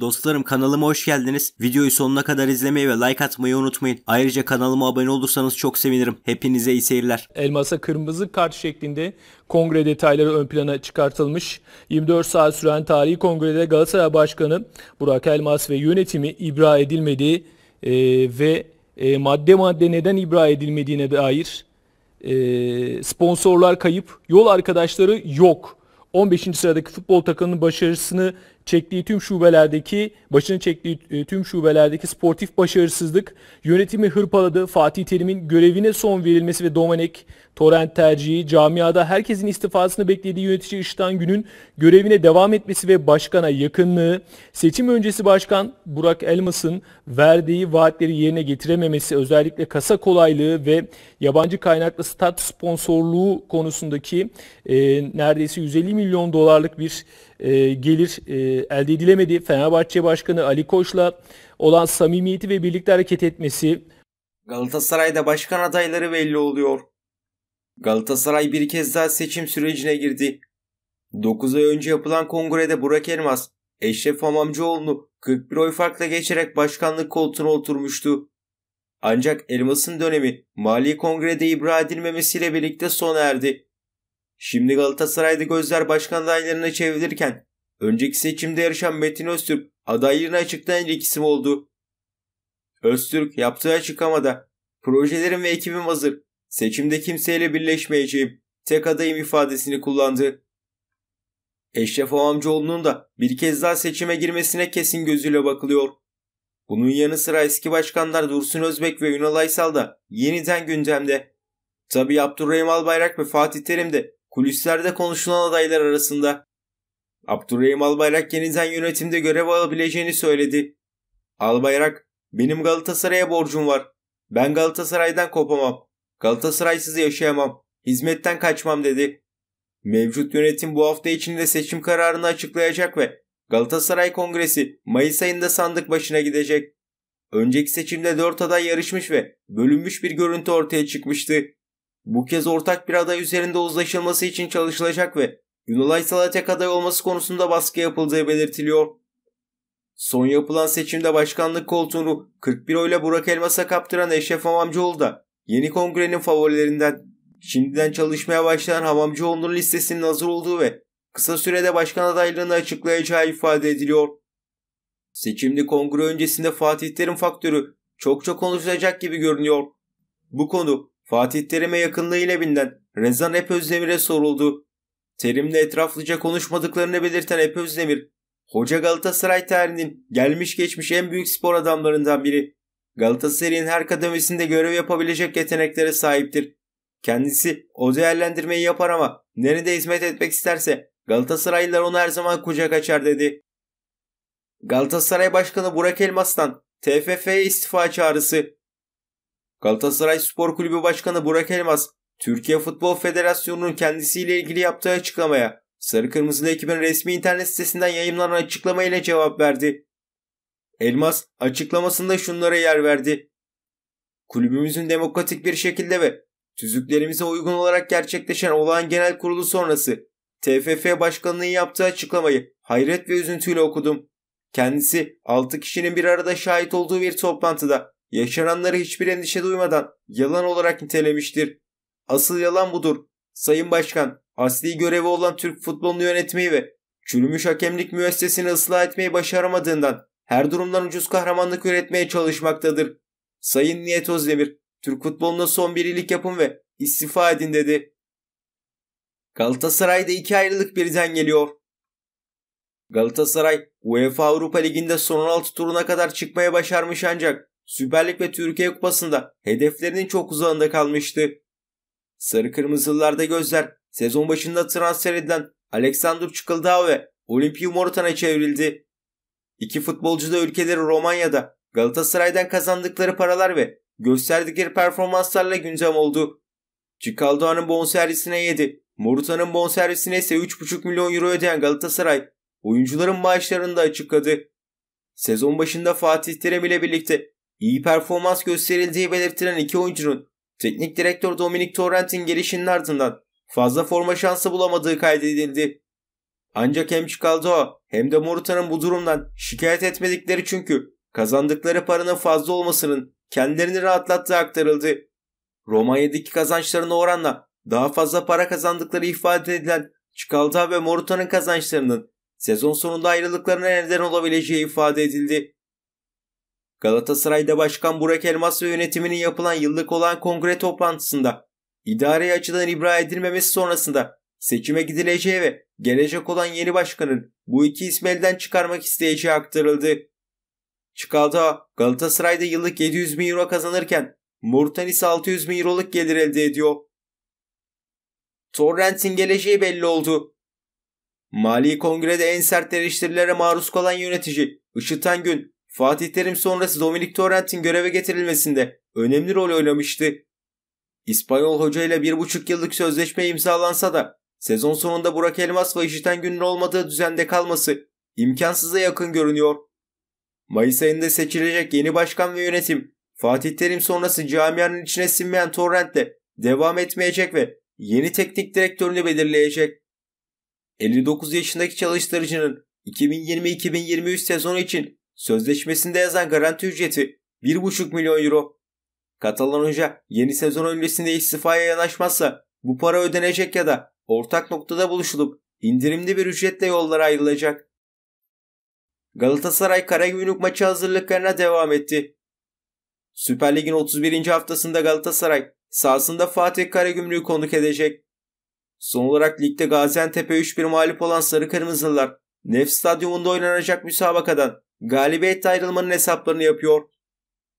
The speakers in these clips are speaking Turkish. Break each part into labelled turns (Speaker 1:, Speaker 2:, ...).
Speaker 1: Dostlarım kanalıma hoş geldiniz. Videoyu sonuna kadar izlemeyi ve like atmayı unutmayın. Ayrıca kanalıma abone olursanız çok sevinirim. Hepinize iyi seyirler. Elmas'a kırmızı kart şeklinde
Speaker 2: kongre detayları ön plana çıkartılmış. 24 saat süren tarihi kongrede Galatasaray Başkanı Burak Elmas ve yönetimi ibra edilmediği e, ve e, madde madde neden ibra edilmediğine dair e, sponsorlar kayıp, yol arkadaşları yok. 15. sıradaki futbol takımının başarısını çektiği tüm şubelerdeki başını çektiği e, tüm şubelerdeki sportif başarısızlık yönetimi hırpaladı. Fatih Terim'in görevine son verilmesi ve Domenek Torrent tercihi camiada herkesin istifasını beklediği yönetici Işıtan Gün'ün görevine devam etmesi ve başkana yakınlığı, seçim öncesi başkan Burak Elmas'ın verdiği vaatleri yerine getirememesi, özellikle kasa kolaylığı ve yabancı kaynaklı stat sponsorluğu konusundaki e, neredeyse 150 milyon dolarlık bir e, gelir e, elde edilemedi. Fenerbahçe Başkanı Ali Koç'la olan samimiyeti ve birlikte hareket etmesi.
Speaker 1: Galatasaray'da başkan adayları belli oluyor. Galatasaray bir kez daha seçim sürecine girdi. 9 ay önce yapılan kongrede Burak Elmas, Eşref Hamamcıoğlu'nu 41 oy farkla geçerek başkanlık koltuğuna oturmuştu. Ancak Elmas'ın dönemi Mali Kongre'de ibra edilmemesiyle birlikte sona erdi. Şimdi Galatasaray'da gözler başkan adaylarına çevrilirken önceki seçimde yarışan Metin Öztürk adaylığını açıklayan ilk isim oldu. Öztürk yaptığı açıklamada projelerim ve ekibim hazır. Seçimde kimseyle birleşmeyeceğim. Tek adayım ifadesini kullandı. Eşref Amamcıoğlu'nun da bir kez daha seçime girmesine kesin gözüyle bakılıyor. Bunun yanı sıra eski başkanlar Dursun Özbek ve Ünal Aysal da yeniden gündemde. Tabi Abdurrahim Albayrak ve Fatih Terim de Kulislerde konuşulan adaylar arasında Abdurrahim Albayrak yeniden yönetimde görev alabileceğini söyledi. Albayrak, benim Galatasaray'a borcum var. Ben Galatasaray'dan kopamam. Galatasaraysız yaşayamam. Hizmetten kaçmam dedi. Mevcut yönetim bu hafta içinde seçim kararını açıklayacak ve Galatasaray Kongresi Mayıs ayında sandık başına gidecek. Önceki seçimde 4 aday yarışmış ve bölünmüş bir görüntü ortaya çıkmıştı. Bu kez ortak bir aday üzerinde uzlaşılması için çalışılacak ve Yunulay Salatek aday olması konusunda baskı yapıldığı belirtiliyor. Son yapılan seçimde başkanlık koltuğunu 41 oyla Burak Elmas'a kaptıran Eşref Hamamcıoğlu da yeni kongrenin favorilerinden. Şimdiden çalışmaya başlayan Hamamcıoğlu'nun listesinin hazır olduğu ve kısa sürede başkan adaylığını açıklayacağı ifade ediliyor. Seçimli kongre öncesinde Fatih Terim faktörü çok çok konuşulacak gibi görünüyor. Bu konu Fatih Terim'e yakınlığıyla bilinen Rezan Epözdemir'e soruldu. Terim'le etraflıca konuşmadıklarını belirten Epözdemir, Hoca Galatasaray tarihinin gelmiş geçmiş en büyük spor adamlarından biri. Galatasaray'ın her kademesinde görev yapabilecek yeteneklere sahiptir. Kendisi o değerlendirmeyi yapar ama nerede hizmet etmek isterse Galatasaraylılar onu her zaman kucak açar dedi. Galatasaray Başkanı Burak Elmas'tan TFF'ye istifa çağrısı Galatasaray Spor Kulübü Başkanı Burak Elmas, Türkiye Futbol Federasyonu'nun kendisiyle ilgili yaptığı açıklamaya Sarı Kırmızılı ekibin resmi internet sitesinden yayınlanan açıklamayla cevap verdi. Elmas açıklamasında şunlara yer verdi. Kulübümüzün demokratik bir şekilde ve tüzüklerimize uygun olarak gerçekleşen olağan genel kurulu sonrası TFF başkanının yaptığı açıklamayı hayret ve üzüntüyle okudum. Kendisi 6 kişinin bir arada şahit olduğu bir toplantıda Yaşananları hiçbir endişe duymadan yalan olarak nitelemiştir. Asıl yalan budur. Sayın Başkan, asli görevi olan Türk futbolunu yönetmeyi ve çürümüş hakemlik müessesini ıslah etmeyi başaramadığından her durumdan ucuz kahramanlık üretmeye çalışmaktadır. Sayın Niyet Özdemir, Türk futboluna son bir iyilik yapın ve istifa edin dedi. Galatasaray'da iki ayrılık birden geliyor. Galatasaray UEFA Avrupa Ligi'nde son 16 turuna kadar çıkmaya başarmış ancak Süper Lig ve Türkiye Kupası'nda hedeflerinin çok uzağında kalmıştı. Sarı Kırmızılılarda gözler sezon başında transfer edilen Alexander Çıkıldağ ve Olimpiyu Morutan'a çevrildi. İki futbolcu da ülkeleri Romanya'da Galatasaray'dan kazandıkları paralar ve gösterdikleri performanslarla gündem oldu. Çıkaldağ'ın bonservisine 7, Morutan'ın bonservisine ise 3,5 milyon euro ödeyen Galatasaray oyuncuların maaşlarını da açıkladı. Sezon başında Fatih Terim ile birlikte İyi performans gösterildiği belirtilen iki oyuncunun teknik direktör Dominic Torrent'in gelişinin ardından fazla forma şansı bulamadığı kaydedildi. Ancak hem Çikaldoğa hem de Morutan'ın bu durumdan şikayet etmedikleri çünkü kazandıkları paranın fazla olmasının kendilerini rahatlattığı aktarıldı. Romanya'daki kazançlarına oranla daha fazla para kazandıkları ifade edilen Çikaldoğa ve Morutan'ın kazançlarının sezon sonunda ayrılıklarına neden olabileceği ifade edildi. Galatasaray'da Başkan Burak Elmas ve yönetiminin yapılan yıllık olan kongre toplantısında idari açıdan ibra edilmemesi sonrasında seçime gidileceği ve gelecek olan yeni başkanın bu iki ismi elden çıkarmak isteyeceği aktarıldı. Çikolata Galatasaray'da yıllık 700 bin euro kazanırken ise 600 bin euroluk gelir elde ediyor. Torrent'in geleceği belli oldu. Mali kongrede en sert eleştirilere maruz kalan yönetici Işıtan Gün Fatih Terim sonrası Dominic Torrent'in göreve getirilmesinde önemli rol oynamıştı. İspanyol hoca ile bir buçuk yıllık sözleşme imzalansa da sezon sonunda Burak Elmas ve İşiten Gün'ün olmadığı düzende kalması imkansıza yakın görünüyor. Mayıs ayında seçilecek yeni başkan ve yönetim Fatih Terim sonrası camianın içine sinmeyen Torrent'le devam etmeyecek ve yeni teknik direktörünü belirleyecek. 59 yaşındaki çalıştırıcının 2020-2023 sezonu için Sözleşmesinde yazan garanti ücreti 1,5 milyon euro. Katalan Hoca yeni sezon öncesinde istifaya yanaşmazsa bu para ödenecek ya da ortak noktada buluşulup indirimli bir ücretle yollara ayrılacak. Galatasaray Karagümrük maçı hazırlıklarına devam etti. Süper Lig'in 31. haftasında Galatasaray sahasında Fatih Karagümrük'ü konuk edecek. Son olarak ligde Gaziantep'e 3-1 mağlup olan Sarı Kırmızılar Nef Stadyumunda oynanacak müsabakadan Galibiyette ayrılmanın hesaplarını yapıyor.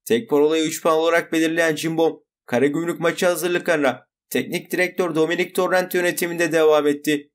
Speaker 1: Tek parolayı 3 puan olarak belirleyen Cimbom, Karagümrük maçı hazırlıklarına teknik direktör Dominik Torrent yönetiminde devam etti.